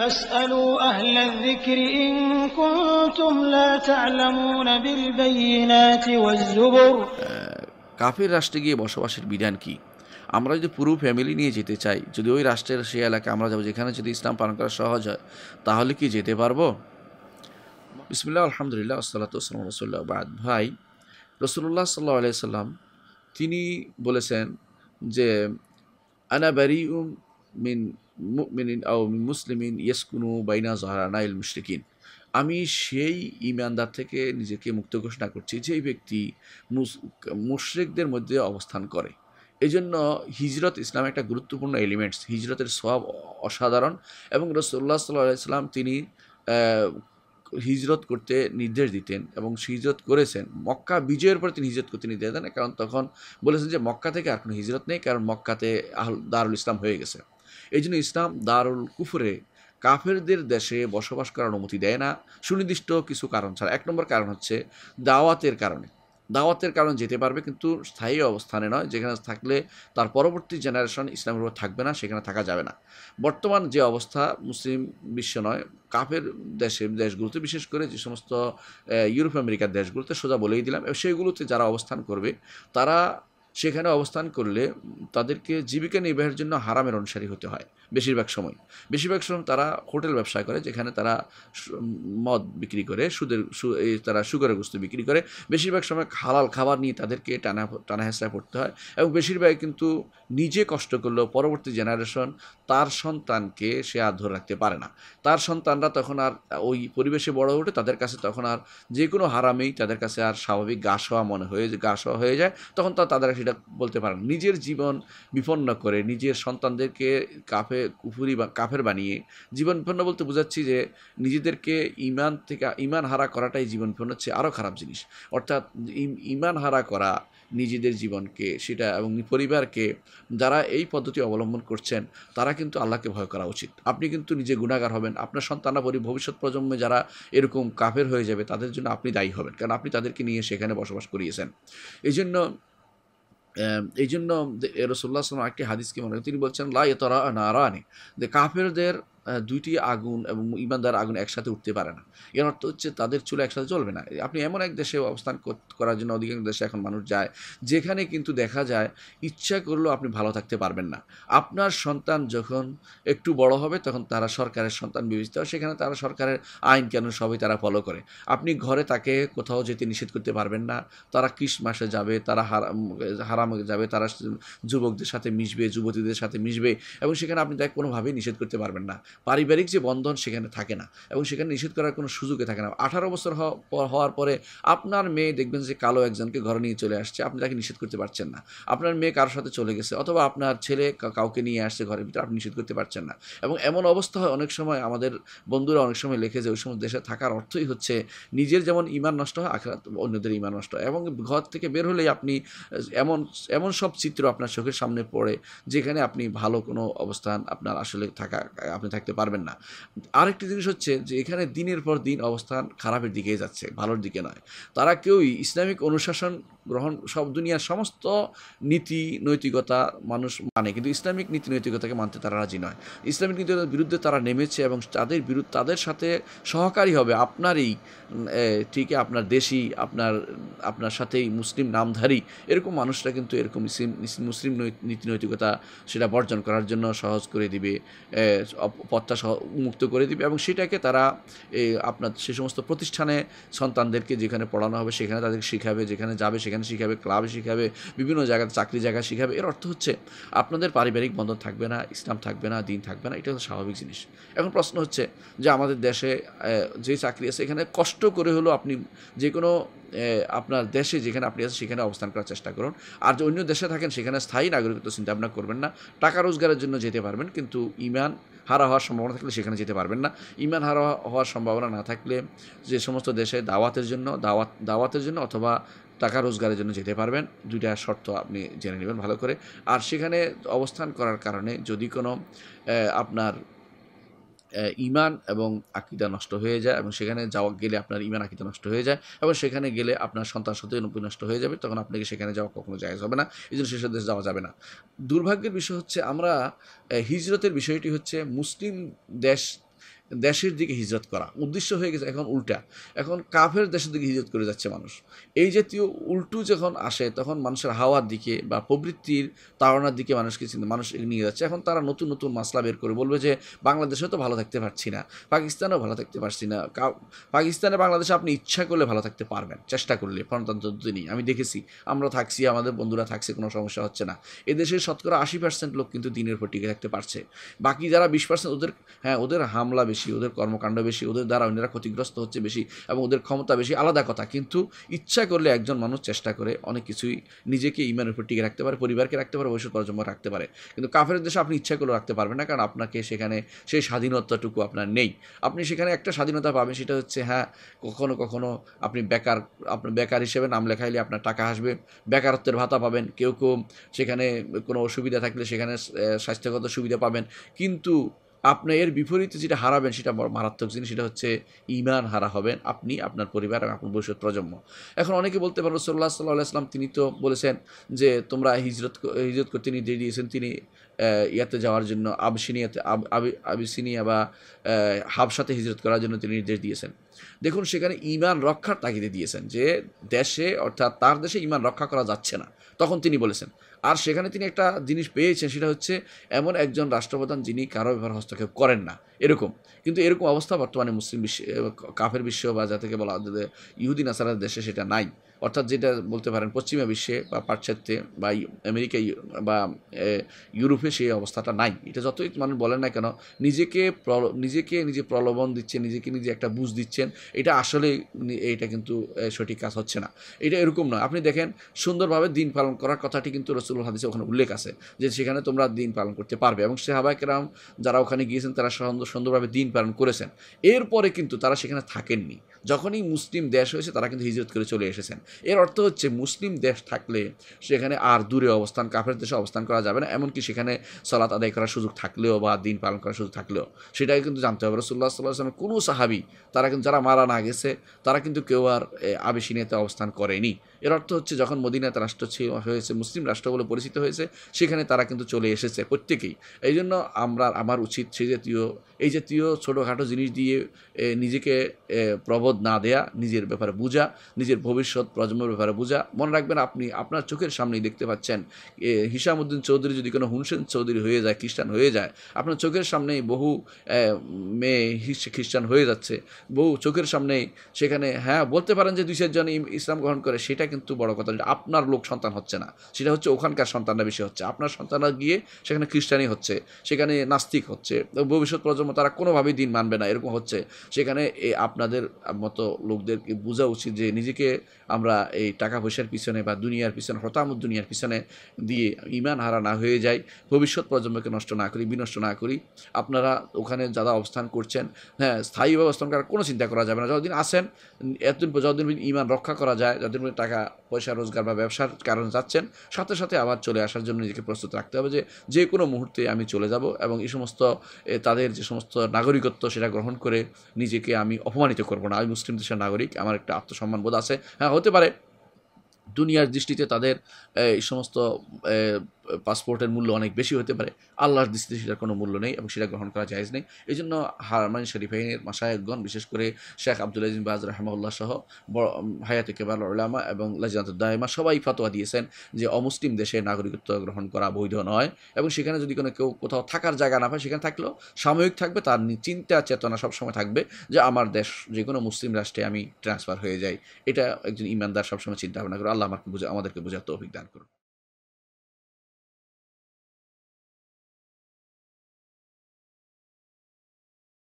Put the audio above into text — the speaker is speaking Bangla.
কাফের কাফির রাষ্ট্রে গিয়ে বসবাসের বিধান কি আমরা যদি পুরো ফ্যামিলি নিয়ে যেতে চাই যদি ওই রাষ্ট্রের সেই এলাকা আমরা যাবো যেখানে যদি ইসলাম পালন করা সহজ হয় তাহলে কি যেতে পারবো বিসমুল্লাহ আলহামদুলিল্লাহ আসসালাতাম রসুল্লাহ বাদ ভাই রসুল্লাহ সাল্লাহ আলাইসাল্লাম তিনি বলেছেন যে আনা বারি মিন মুমিনিন আও মুসলিমিন ইয়েসকুনু বাইনা ইল মুশরিকিন আমি সেই ইমানদার থেকে নিজেকে মুক্ত ঘোষণা করছি যেই ব্যক্তি মুশরিকদের মধ্যে অবস্থান করে এজন্য হিজরত ইসলাম একটা গুরুত্বপূর্ণ এলিমেন্টস হিজরতের স্বভাব অসাধারণ এবং রসোল্লা সাল্লাহ ইসলাম তিনি হিজরত করতে নির্দেশ দিতেন এবং হিজরত করেছেন মক্কা বিজয়ের পর তিনি হিজরত করতে নির্দেশ দেন কারণ তখন বলেছেন যে মক্কা থেকে আর কোনো হিজরত নেই কারণ মক্কাতে আহ দারুল ইসলাম হয়ে গেছে এই জন্য ইসলাম দারুল কুফরে কাফেরদের দেশে বসবাস করার অনুমতি দেয় না সুনির্দিষ্ট কিছু কারণ ছাড়া এক নম্বর কারণ হচ্ছে দাওয়াতের কারণে দাওয়াতের কারণ যেতে পারবে কিন্তু স্থায়ী অবস্থানে নয় যেখানে থাকলে তার পরবর্তী জেনারেশন ইসলামের উপর থাকবে না সেখানে থাকা যাবে না বর্তমান যে অবস্থা মুসলিম বিশ্ব নয় কাফের দেশে দেশগুলোতে বিশেষ করে যে সমস্ত ইউরোপ আমেরিকার দেশগুলোতে সোজা বলেই দিলাম সেইগুলোতে যারা অবস্থান করবে তারা সেখানে অবস্থান করলে তাদেরকে জীবিকা নির্বাহের জন্য হারামের অনুসারী হতে হয় বেশিরভাগ সময় বেশিরভাগ সময় তারা হোটেল ব্যবসা করে যেখানে তারা মদ বিক্রি করে সুদের তারা সুগারের বস্তু বিক্রি করে বেশিরভাগ সময় হালাল খাবার নিয়ে তাদেরকে টানা টানা পড়তে হয় এবং বেশিরভাগ কিন্তু নিজে কষ্ট করলেও পরবর্তী জেনারেশন তার সন্তানকে সে আর ধরে রাখতে পারে না তার সন্তানরা তখন আর ওই পরিবেশে বড় ওঠে তাদের কাছে তখন আর যে কোনো হারামেই তাদের কাছে আর স্বাভাবিক গা শোয়া মনে হয়ে গা শোয়া হয়ে যায় তখন তারা তাদের সেটা বলতে পারেন নিজের জীবন বিপন্ন করে নিজের সন্তানদেরকে কাফে কুফুরি বা কাফের বানিয়ে জীবন বিপন্ন বলতে বোঝাচ্ছি যে নিজেদেরকে ইমান থেকে ইমান হারা করাটাই জীবন বিপন্ন হচ্ছে আরও খারাপ জিনিস অর্থাৎ ইমান হারা করা নিজেদের জীবনকে সেটা এবং পরিবারকে যারা এই পদ্ধতি অবলম্বন করছেন তারা কিন্তু আল্লাহকে ভয় করা উচিত আপনি কিন্তু নিজে গুণাগার হবেন আপনার সন্তানরা পরি ভবিষ্যৎ প্রজন্মে যারা এরকম কাফের হয়ে যাবে তাদের জন্য আপনি দায়ী হবেন কারণ আপনি তাদেরকে নিয়ে সেখানে বসবাস করিয়েছেন এই জন্য এই জন্য রসুল্লাহ আসলাম একটি হাদিসকে মনে তিনি বলছেন লা ইতরা নারানি যে কাফেরদের দুইটি আগুন এবং ইমানদার আগুন একসাথে উঠতে পারে না এর অর্থ হচ্ছে তাদের চুলা একসাথে চলবে না আপনি এমন এক দেশে অবস্থান করার জন্য অধিকাংশ দেশে এখন মানুষ যায় যেখানে কিন্তু দেখা যায় ইচ্ছা করলেও আপনি ভালো থাকতে পারবেন না আপনার সন্তান যখন একটু বড় হবে তখন তারা সরকারের সন্তান বিবেচিত হয় সেখানে তারা সরকারের আইন কেন সবই তারা ফলো করে আপনি ঘরে তাকে কোথাও যেতে নিষেধ করতে পারবেন না তারা ক্রিসমাসে মাসে যাবে তারা হারাম যাবে তারা যুবকদের সাথে মিশবে যুবতীদের সাথে মিশবে এবং সেখানে আপনি তাকে কোনোভাবেই নিষেধ করতে পারবেন না পারিবারিক যে বন্ধন সেখানে থাকে না এবং সেখানে নিষেধ করার কোনো সুযোগে থাকে না আঠারো বছর হওয়ার পরে আপনার মেয়ে দেখবেন যে কালো একজনকে ঘরে নিয়ে চলে আসছে আপনি তাকে নিষেধ করতে পারছেন না আপনার মেয়ে কারোর সাথে চলে গেছে অথবা আপনার ছেলে কাউকে নিয়ে আসছে ঘরের ভিতরে আপনি নিষেধ করতে পারছেন না এবং এমন অবস্থা হয় অনেক সময় আমাদের বন্ধুরা অনেক সময় লেখে যে ওই সময় দেশে থাকার অর্থই হচ্ছে নিজের যেমন ইমান নষ্ট হয় আখরাত অন্যদের ইমান নষ্ট হয় এবং ঘর থেকে বের হলেই আপনি এমন এমন সব চিত্র আপনার চোখের সামনে পড়ে যেখানে আপনি ভালো কোনো অবস্থান আপনার আসলে থাকা আপনি থাকতে থাকতে পারবেন না আরেকটি জিনিস হচ্ছে যে এখানে দিনের পর দিন অবস্থান খারাপের দিকেই যাচ্ছে ভালোর দিকে নয় তারা কেউই ইসলামিক অনুশাসন গ্রহণ সব দুনিয়ার সমস্ত নীতি নৈতিকতা মানুষ মানে কিন্তু ইসলামিক নীতি নৈতিকতাকে মানতে তারা রাজি নয় ইসলামিক নীতিকতার বিরুদ্ধে তারা নেমেছে এবং তাদের বিরুদ্ধে তাদের সাথে সহকারী হবে আপনারই ঠিক আপনার দেশি আপনার আপনার সাথেই মুসলিম নামধারী এরকম মানুষরা কিন্তু এরকম মুসলিম মুসলিম নীতি নৈতিকতা সেটা বর্জন করার জন্য সহজ করে দিবে পথটা মুক্ত করে দিবে এবং সেটাকে তারা আপনার সে সমস্ত প্রতিষ্ঠানে সন্তানদেরকে যেখানে পড়ানো হবে সেখানে তাদেরকে শিখাবে যেখানে যাবে সেখানে সেখানে শিখাবে ক্লাব শিখাবে বিভিন্ন জায়গাতে চাকরি জায়গা শিখাবে এর অর্থ হচ্ছে আপনাদের পারিবারিক বন্ধন থাকবে না ইসলাম থাকবে না দিন থাকবে না এটা হচ্ছে স্বাভাবিক জিনিস এখন প্রশ্ন হচ্ছে যে আমাদের দেশে যে চাকরি আছে এখানে কষ্ট করে হলেও আপনি যে কোনো আপনার দেশে যেখানে আপনি আছেন সেখানে অবস্থান করার চেষ্টা করুন আর যে অন্য দেশে থাকেন সেখানে স্থায়ী নাগরিকত্ব চিন্তা ভাবনা করবেন না টাকা রোজগারের জন্য যেতে পারবেন কিন্তু ইমান হারা হওয়ার সম্ভাবনা থাকলে সেখানে যেতে পারবেন না ইমান হারা হওয়ার সম্ভাবনা না থাকলে যে সমস্ত দেশে দাওয়াতের জন্য দাওয়াত দাওয়াতের জন্য অথবা টাকা রোজগারের জন্য যেতে পারবেন দুইটা শর্ত আপনি জেনে নেবেন ভালো করে আর সেখানে অবস্থান করার কারণে যদি কোনো আপনার ইমান এবং আকিদা নষ্ট হয়ে যায় এবং সেখানে যাওয়া গেলে আপনার ইমান আকিদা নষ্ট হয়ে যায় এবং সেখানে গেলে আপনার সন্তান সত্যি নষ্ট হয়ে যাবে তখন আপনাকে সেখানে যাওয়া কখনো জায়জ হবে না এই জন্য সেসব দেশ যাওয়া যাবে না দুর্ভাগ্যের বিষয় হচ্ছে আমরা হিজরতের বিষয়টি হচ্ছে মুসলিম দেশ দেশের দিকে হিজরত করা উদ্দেশ্য হয়ে গেছে এখন উল্টা এখন কাফের দেশের দিকে হিজরত করে যাচ্ছে মানুষ এই জাতীয় উল্টু যখন আসে তখন মানুষের হাওয়ার দিকে বা প্রবৃত্তির তাড়নার দিকে মানুষকে চিন্তা মানুষ নিয়ে যাচ্ছে এখন তারা নতুন নতুন মশলা বের করে বলবে যে বাংলাদেশেও তো ভালো থাকতে পারছি না পাকিস্তানেও ভালো থাকতে পারছি না পাকিস্তানে বাংলাদেশে আপনি ইচ্ছা করলে ভালো থাকতে পারবেন চেষ্টা করলে গণতন্ত্র নেই আমি দেখেছি আমরা থাকছি আমাদের বন্ধুরা থাকছে কোনো সমস্যা হচ্ছে না এদেশের শতকরা আশি পার্সেন্ট লোক কিন্তু দিনের পর টিকে থাকতে পারছে বাকি যারা বিশ পার্সেন্ট ওদের হ্যাঁ ওদের হামলা বেশি বেশি ওদের কর্মকাণ্ড বেশি ওদের দ্বারা অন্যরা ক্ষতিগ্রস্ত হচ্ছে বেশি এবং ওদের ক্ষমতা বেশি আলাদা কথা কিন্তু ইচ্ছা করলে একজন মানুষ চেষ্টা করে অনেক কিছুই নিজেকে ইমানের উপর টিকে রাখতে পারে পরিবারকে রাখতে পারে ভবিষ্যৎ প্রজন্ম রাখতে পারে কিন্তু কাফের দেশে আপনি ইচ্ছা করলেও রাখতে পারবেন না কারণ আপনাকে সেখানে সেই স্বাধীনতাটুকু আপনার নেই আপনি সেখানে একটা স্বাধীনতা পাবেন সেটা হচ্ছে হ্যাঁ কখনো কখনো আপনি বেকার আপনার বেকার হিসেবে নাম লেখাইলে আপনার টাকা আসবে বেকারত্বের ভাতা পাবেন কেউ কেউ সেখানে কোনো অসুবিধা থাকলে সেখানে স্বাস্থ্যগত সুবিধা পাবেন কিন্তু আপনি এর বিপরীতে যেটা হারাবেন সেটা মারাত্মক জিনিস সেটা হচ্ছে ইমান হারা হবেন আপনি আপনার পরিবার এবং আপনার ভবিষ্যৎ প্রজন্ম এখন অনেকে বলতে পারবো সাল্লাহ সাল্লাহ আসলাম তিনি তো বলেছেন যে তোমরা হিজরত হিজরত করতে নির্দেশ দিয়েছেন তিনি ইয়াতে যাওয়ার জন্য আবসিনিয়াতে আবিসিনিয়া বা হাবসাতে হিজরত করার জন্য তিনি নির্দেশ দিয়েছেন দেখুন সেখানে ইমান রক্ষার তাগিদে দিয়েছেন যে দেশে অর্থাৎ তার দেশে ইমান রক্ষা করা যাচ্ছে না তখন তিনি বলেছেন আর সেখানে তিনি একটা জিনিস পেয়েছেন সেটা হচ্ছে এমন একজন রাষ্ট্রপ্রধান যিনি কারো ব্যবহার হস্তক্ষেপ করেন না এরকম কিন্তু এরকম অবস্থা বর্তমানে মুসলিম বিশ্বে কাফের বিশ্ব বা যা থেকে বলা ইহুদিন আসার দেশে সেটা নাই অর্থাৎ যেটা বলতে পারেন পশ্চিমা বিশ্বে বা পাশ্চাত্যে বা আমেরিকা বা ইউরোপে সেই অবস্থাটা নাই এটা যতই মানুষ বলেন না কেন নিজেকে নিজেকে নিজে প্রলোভন দিচ্ছে নিজেকে নিজে একটা বুঝ দিচ্ছেন এটা আসলে এটা কিন্তু সঠিক কাজ হচ্ছে না এটা এরকম নয় আপনি দেখেন সুন্দরভাবে দিন পালন করার কথাটি কিন্তু রসুল হাদিসে ওখানে উল্লেখ আছে যে সেখানে তোমরা দিন পালন করতে পারবে এবং সেহাবাকেরাম যারা ওখানে গিয়েছেন তারা সুন্দরভাবে দিন পালন করেছেন এরপরে কিন্তু তারা সেখানে থাকেননি যখনই মুসলিম দেশ হয়েছে তারা কিন্তু হিজরত করে চলে এসেছেন এর অর্থ হচ্ছে মুসলিম দেশ থাকলে সেখানে আর দূরে অবস্থান কাফের দেশে অবস্থান করা যাবে না এমনকি সেখানে সলাত আদায় করার সুযোগ থাকলেও বা দিন পালন করার সুযোগ থাকলেও সেটাকে কিন্তু জানতে হবে রসুল্লাহ সাল্লাহ কোনো সাহাবি তারা কিন্তু যারা মারা না গেছে তারা কিন্তু কেউ আর আবেশিনিয়াতে অবস্থান করেনি এর অর্থ হচ্ছে যখন মদিনাত রাষ্ট্র ছিল হয়েছে মুসলিম রাষ্ট্র বলে পরিচিত হয়েছে সেখানে তারা কিন্তু চলে এসেছে প্রত্যেকেই এই জন্য আমরা আমার উচিত সেই জাতীয় এই জাতীয় ছোটোখাটো জিনিস দিয়ে নিজেকে প্রবোধ না দেয়া নিজের ব্যাপারে বোঝা নিজের ভবিষ্যৎ প্রজন্মের ব্যাপারে বোঝা মনে রাখবেন আপনি আপনার চোখের সামনেই দেখতে পাচ্ছেন হিসামুদ্দিন চৌধুরী যদি কোনো হুনসেন চৌধুরী হয়ে যায় খ্রিস্টান হয়ে যায় আপনার চোখের সামনেই বহু মেয়ে খ্রিস্টান হয়ে যাচ্ছে বহু চোখের সামনেই সেখানে হ্যাঁ বলতে পারেন যে দুই চারজন ইসলাম গ্রহণ করে সেটা সেটা কিন্তু বড় কথা আপনার লোক সন্তান হচ্ছে না সেটা হচ্ছে ওখানকার সন্তানরা বেশি হচ্ছে আপনার সন্তানরা গিয়ে সেখানে খ্রিস্টানই হচ্ছে সেখানে নাস্তিক হচ্ছে ভবিষ্যৎ প্রজন্ম তারা কোনোভাবেই দিন মানবে না এরকম হচ্ছে সেখানে এই আপনাদের মতো লোকদেরকে বোঝা উচিত যে নিজেকে আমরা এই টাকা পয়সার পিছনে বা দুনিয়ার পিছনে হতাম দুনিয়ার পিছনে দিয়ে ইমান হারা না হয়ে যায় ভবিষ্যৎ প্রজন্মকে নষ্ট না করি বিনষ্ট না করি আপনারা ওখানে যারা অবস্থান করছেন হ্যাঁ স্থায়ী অবস্থান করার কোনো চিন্তা করা যাবে না যতদিন আসেন এতদিন যতদিন ইমান রক্ষা করা যায় যতদিন টাকা টাকা পয়সা রোজগার বা ব্যবসার কারণে যাচ্ছেন সাথে সাথে আবার চলে আসার জন্য নিজেকে প্রস্তুত রাখতে হবে যে যে কোনো মুহূর্তে আমি চলে যাব এবং এই সমস্ত তাদের যে সমস্ত নাগরিকত্ব সেটা গ্রহণ করে নিজেকে আমি অপমানিত করব না আমি মুসলিম দেশের নাগরিক আমার একটা আত্মসম্মান বোধ আছে হ্যাঁ হতে পারে দুনিয়ার দৃষ্টিতে তাদের এই সমস্ত পাসপোর্টের মূল্য অনেক বেশি হতে পারে আল্লাহর দৃষ্টিতে সেটার কোনো মূল্য নেই এবং সেটা গ্রহণ করা যায়জ নেই এই জন্য হারমান শরীফাইনের মাসায়কগণ বিশেষ করে শেখ আব্দুল আজিম বাজ রাহমাউল্লাহ সহ হায়াত কেবাল উল্লামা এবং লাজাতুদ্দায়মা সবাই ফাতোয়া দিয়েছেন যে অমুসলিম দেশে নাগরিকত্ব গ্রহণ করা বৈধ নয় এবং সেখানে যদি কোনো কেউ কোথাও থাকার জায়গা না পায় সেখানে থাকলেও সাময়িক থাকবে তার চিন্তা চেতনা সবসময় থাকবে যে আমার দেশ যে কোনো মুসলিম রাষ্ট্রে আমি ট্রান্সফার হয়ে যাই এটা একজন ইমানদার সবসময় চিন্তা ভাবনা করে আল্লাহ আমাকে বুঝে আমাদেরকে বোঝার অভিজ্ঞান করুন